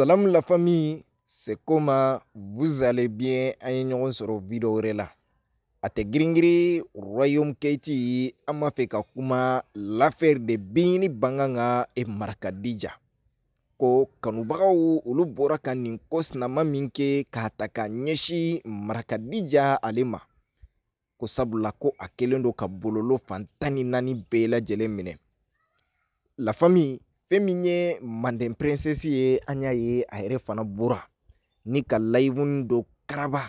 Salam la famille, c'est comment vous allez bien an ye ɲɔgɔn sɔrɔ video wɛrɛ la a tɛ giringiri royaume keiti an m'a fɛ ka kuma l'affaire de bin ni banga ka e marakadija ko kanubagaw olu bɔra ka nin kɔsinama min kɛ k'a ta ka ɲɛsin marakadija ale ma ko sabula ko a kɛlen do ka bololo fan tan ni naani bɛɛ lajɛlen minɛ la famille fɛn min ye manden princess ye an y'a ye a yɛrɛ fana bora ni ka layivun dɔ karaba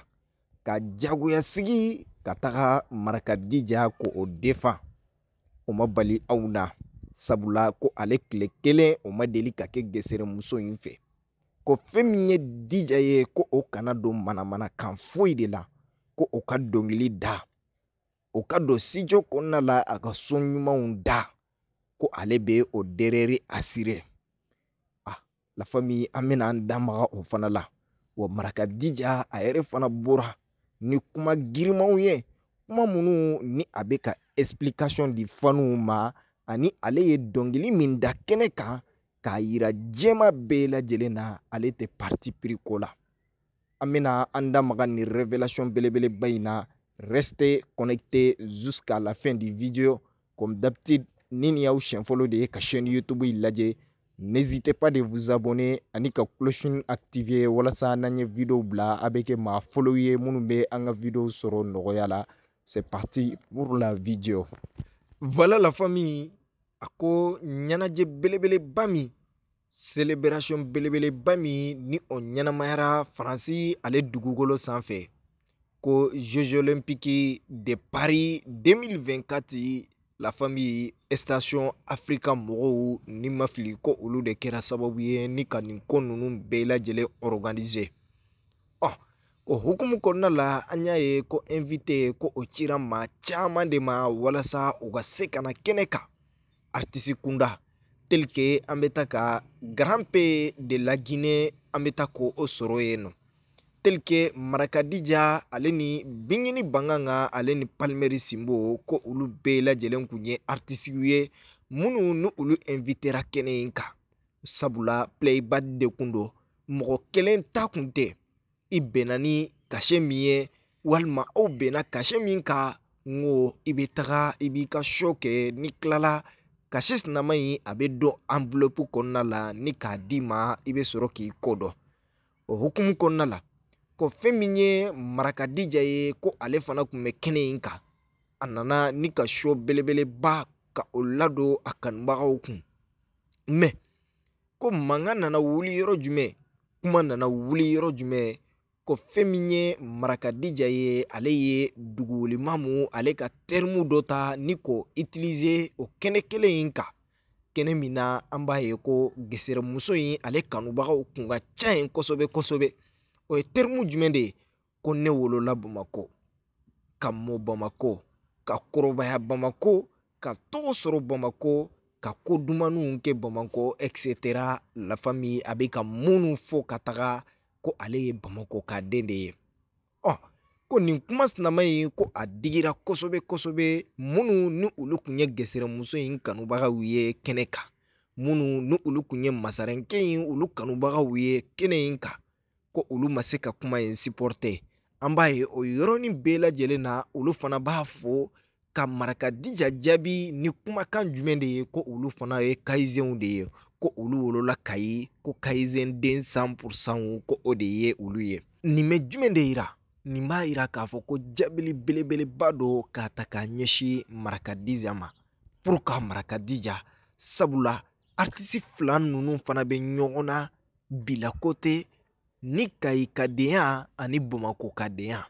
ka jagoya sigi ka taga marakadija ko o defa o ma bali aw na sabula ko ale tile kelen o ma deli ka kɛ gesere muso in fɛ ko fɛn min ye dija ye ko o kana don manamana kan foyi de la ko o ka dɔnkili da o ka don sijɔ kɔnɔna la a ka so ɲumanw da ko ale bɛ o dereri asire ah lafami an bɛna an da maga o fana la wa maraka dija a yɛrɛ fana bɔra ni kuma girimanw ye kuma minnu ni a bɛ ka explication di fanuw ma ani ale ye dɔnkili min da kɛnɛ kan k'a yira jɛma bɛɛ lajɛlen na ale tɛ parti pris ko la an bɛna an da maga nin révélation belebeleba in na restez connectés jusqu'à la fin du vidéo comme d'habitude Nini au y'aw follow de ye ka chaîne YouTube in n'hésitez pas de vous abonner à ka cloche activer voilà ça ye vidéo bla avec ma followé ye minnu bɛ an video la c'est parti pour la vidéo voilà la famille ako nyana ɲɛnajɛ bami. célébration celebration belebeleba bami ni nyana ɲɛnamayara Francis ale sans fait ko jeux olympiques de paris 2024 la famille station afrika mɔgɔw ni ma fili ko olu de kɛra sababu ye ni ka nin ko ninnu bɛɛ lajɛlen organise ɔ oh, o hukumu kɔnɔna la an y'a ye ko invité ko o cira ma caaman de ma walasa u ka se ka na kɛnɛ kan artisi kunda tel ke an bɛ ta ka grand pe de la guinée an bɛ ta ko o sɔrɔ yen nɔ telike marakadija ale ni binkini banganga ale ni palmɛri sinbo ko olu bɛɛ lajɛlen kun ye artisiw ye minnu ni olu invitera kɛnɛ in kan sabula playback de kun don mɔgɔ kelen ta kun tɛ i bɛnna ni kasɛ min ye walima aw bɛnna kasɛ min kan n ko i bɛ taga i b'i ka show kɛ ni tilala kasi sinama in a bɛ dɔn enveloppe kɔnɔna la ni k'a d'i ma i bɛ sɔrɔ k'i ko dɔn o hukumu kɔnɔna la kɔ fɛn min ye marakadija ye ko ale fana tun bɛ kɛnɛ in kan a nana ni ka so belebeleba ka o ladon a kanubagaw kun mɛ ko mankan nana wuli yɔrɔ jumɛn kuma nana wuli yɔrɔ jumɛn ko fɛn min ye marakadija ye ale ye dugulimamu ale ka terimu dɔ ta ni k'o itilize o kɛnɛ kelen in kan kɛnɛ min na an b'a ye ko gesere muso in ale kanubagaw kun ka ca yen kosɛbɛ kosɛbɛ o ye terimu jumɛn de ye ko ne wolola bamako ka mɔ bamako ka kɔrɔbaya bamako ka togo sɔrɔ bamako ka ko dumaninw kɛ bamako etc la famille a bɛ ka minnu fɔ ka taga ko ale ye bamako ka den de ye ɔ ko nin kuma sinama in ko a digira kosɛbɛ kosɛbɛ minnu ni olu tun ye gɛsɛrɛmuso in kanubagaw ye kɛnɛ kan minnu ni olu tun ye masarenkɛ in olu kanubagaw ye kɛnɛ in kan ko olu ma se ka kuma in supporter an b'a ye o yɔrɔnin bɛɛ lajɛlen na olu fana b'a fɔ ka marakadija jaabi ni kumakan jumɛn de ye ko olu fana ye kayizenw de ye ko olu wolola kayi ko kayizen den san pursanw ko o de ye olu ye nin bɛ jumɛn de yira nin b'a yira k'a fɔ ko jaabili belebeleba do k'a ta k'a ɲɛsin marakadija ma pour ka marakadija sabula aritisi fila ninnu fana bɛ ɲɔgɔn na bilakote ni kayi kadenya ani bamako kadenya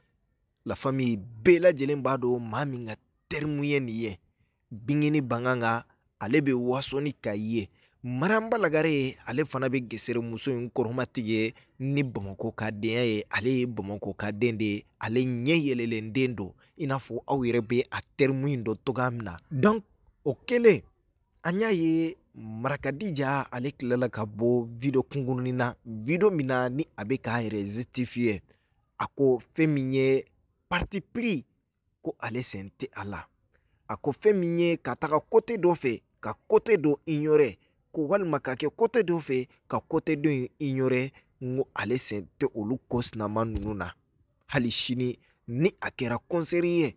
lafami bɛɛ lajɛlen b'a dɔn maa min ka tɛrimu ye nin ye bingini banga ka ale bɛ waso ni kayi ye maranba lagare ale fana bɛ gesere muso in kɔrɔmatigi ye ni bamako kadenya ye ale ye bamako kaden de ye ale ɲɛ yɛlɛlen den don i n'a fɔ aw yɛrɛ bɛ a tɛrimu in dɔn togoya min na donc o kɛlen an y'a ye marakadija ale tilala ka bɔ video kunkurunin na video min na ni a bɛ k'a yɛrɛ justifie a ko fɛn min ye parti pris ko ale sen tɛ a la a ko fɛn min ye ka taga kote dɔ fɛ ka kote dɔ ignore ko walima ka kɛ kote dɔ fɛ ka kote dɔ in ignore n ko ale sen tɛ olu ko sinama ninnu na hali sini ni a kɛra konseri ye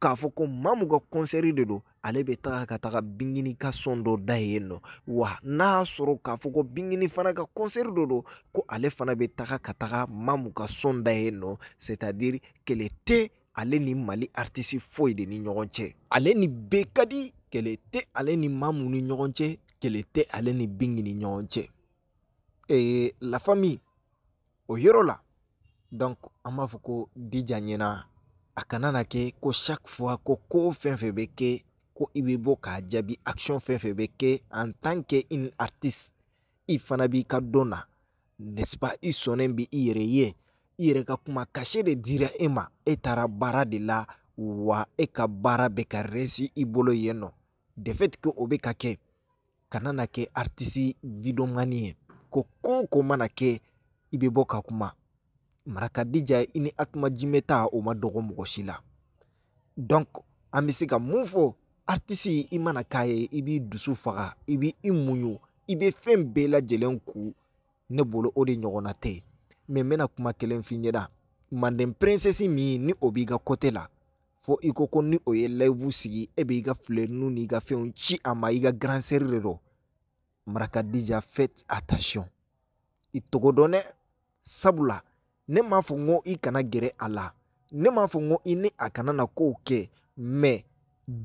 k'a fɔ ko maa min ka konseri de don ale bɛ taga ka taga bingini ka sɔn dɔ da yen nɔ wa n'a y'a sɔrɔ k'a fɔ ko bingini fana ka kɔnsɛri dɔ don ko ale fana bɛ taga ka taga mamu ka sɔn da yen nɔ c'est à dire kɛlɛ tɛ ale ni mali artisi foyi de ni ɲɔgɔn cɛ ale ni bɛɛ ka di kɛlɛ tɛ ale ni mamu ni ɲɔgɔn cɛ kɛlɛ tɛ ale ni bingi ni ɲɔgɔn cɛ ee la famille o yɔrɔ la donc an b'a fɔ ko dija ɲɛna a kana na kɛ ko chaque fois ko ko fɛn fɛn bɛ kɛ ko i bɛ bɔ k'a jaabi action fɛn fɛn bɛ kɛ en tant que une artiste i fana b'i ka dɔn na n'est-ce pas i sɔnnen bɛ i yɛrɛ ye i yɛrɛ ka kuma cachet de dira e ma e taara baara de la wa e ka baara bɛ ka resi i bolo yen nɔ de fait que o bɛ ka kɛ kana na kɛ artiste vidomani ye ko ko o ko mana kɛ i bɛ bɔ ka kuma marakadija i ni akuma jimeta o ma dɔgɔ mɔgɔ si la donc an bɛ se ka mun fɔ aritisi i mana k'a ye i b'i dusu faga i b'i muɲu i bɛ fɛn bɛɛ lajɛlen ku ne bolo o de ɲɔgɔnna tɛ yen mɛ n bɛna kuma kelen f'i ɲɛna manden perezesi min ni o b'i ka kote la fo i ko ko ni o ye layibu sigi e b'i ka filɛnu n'i ka fɛnw ci a ma i ka garansɛri de don marakadija faites attention i togo dɔn dɛ sabula ne m'a fɔ n ko i kana gɛrɛ a la ne m'a fɔ n ko i ni a kana na kow kɛ mɛ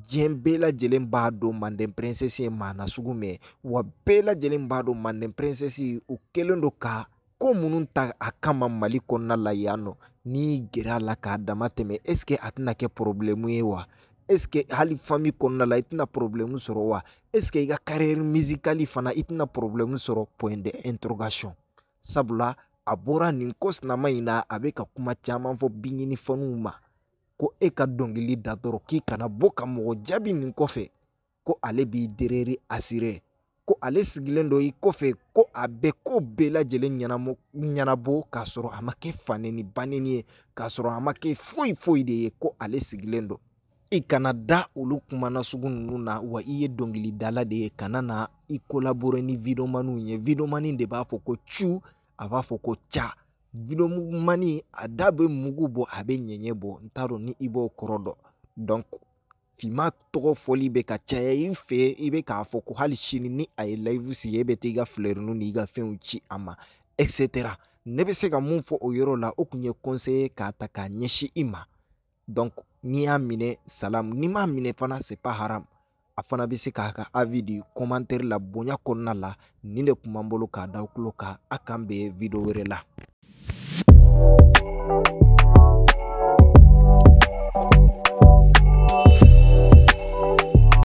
diɲɛ bɛɛ lajɛlen b'a dɔn manden princesse ye maa nasugu min ye wa bɛɛ lajɛlen b'a dɔn manden princesse o kɛlen don ka ko minnu ta a kama mali kɔnɔna la yan nɔ n'i gɛrɛ a la k'a dama tɛmɛ est ce que a tɛna kɛ problème ye wa est ce que hali famille kɔnɔna la i tɛna problème sɔrɔ wa est ce que i ka carrière musicale fana i tɛna problème sɔrɔ point de interrogation sabula a bɔra nin ko sinama in na a bɛ ka kuma caman fɔ binkini fɔnniw ma ko e ka dɔnkili da dɔrɔn k'i kana bɔ ka mɔgɔ jaabi nin kɔfɛ ko ale b'i dereri asire ko ale sigilen dɔ i kɔfɛ ko a bɛ ko bɛɛ lajɛlen ɲɛnamo ɲɛnabɔ k'a sɔrɔ a ma kɛ faneni baneni ye k'a sɔrɔ a ma kɛ foyi foyi de ye ko ale sigilen don i kana da olu kuma nasugu ninnu na wa i ye dɔnkilidala de ye kana na i kolabore ni vidomaniw ye vidomani de b'a fɔ ko cu a b'a fɔ ko ca binomugu mani a da bɛ mugu bɔ a bɛ ɲɛɲɛ bɔ n t'a dɔn ni i b'o kɔrɔ dɔn donc finma tɔgɔ fɔli bɛ ka caya i fɛ i bɛ k'a fɔ ko hali sini ni a ye layivu sigi e bɛ taa i ka filɛrinu n'i ka fɛnw ci a ma etc ne bɛ se ka mun fɔ o yɔrɔ la o tun ye conseiller k'a ta k'a ɲɛsin i ma donc n'i y'a minɛ salam n'i m'a minɛ fana c'est pas haram a fana bɛ se k'a ka avis di commentaire la bonya kɔnɔna la nin de tun b'an bolo k'a da aw tulo kan a kan bɛn video wɛrɛ la Thank you.